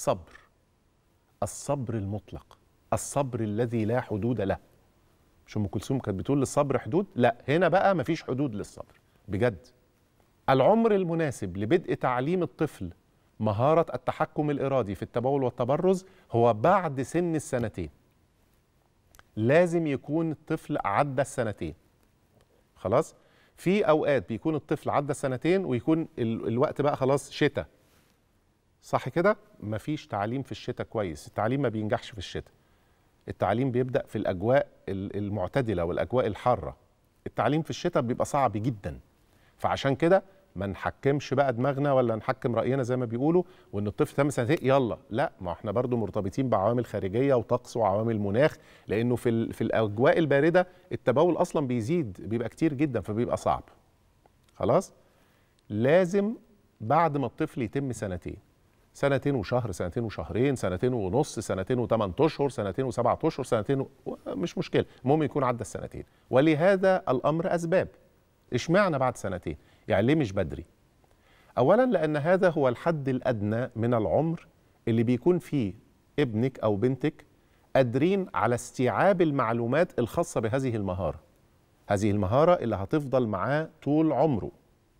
صبر الصبر المطلق الصبر الذي لا حدود له مش ام كلثوم كانت بتقول للصبر حدود لا هنا بقى مفيش حدود للصبر بجد العمر المناسب لبدء تعليم الطفل مهارة التحكم الإرادي في التبول والتبرز هو بعد سن السنتين لازم يكون الطفل عدى السنتين خلاص في أوقات بيكون الطفل عدى السنتين ويكون الوقت بقى خلاص شتاء صح كده مفيش تعليم في الشتاء كويس التعليم ما بينجحش في الشتاء التعليم بيبدا في الاجواء المعتدله والاجواء الحاره التعليم في الشتاء بيبقى صعب جدا فعشان كده ما نحكمش بقى دماغنا ولا نحكم راينا زي ما بيقولوا وان الطفل تم سنتين إيه، يلا لا ما احنا برضو مرتبطين بعوامل خارجيه وطقس وعوامل مناخ لانه في في الاجواء البارده التبول اصلا بيزيد بيبقى كتير جدا فبيبقى صعب خلاص لازم بعد ما الطفل يتم سنتين سنتين وشهر سنتين وشهرين سنتين ونص سنتين وثمان اشهر سنتين وسبعة اشهر سنتين و... مش مشكله المهم يكون عدى السنتين ولهذا الامر اسباب اشمعنى بعد سنتين يعني ليه مش بدري اولا لان هذا هو الحد الادنى من العمر اللي بيكون فيه ابنك او بنتك قادرين على استيعاب المعلومات الخاصه بهذه المهاره هذه المهاره اللي هتفضل معاه طول عمره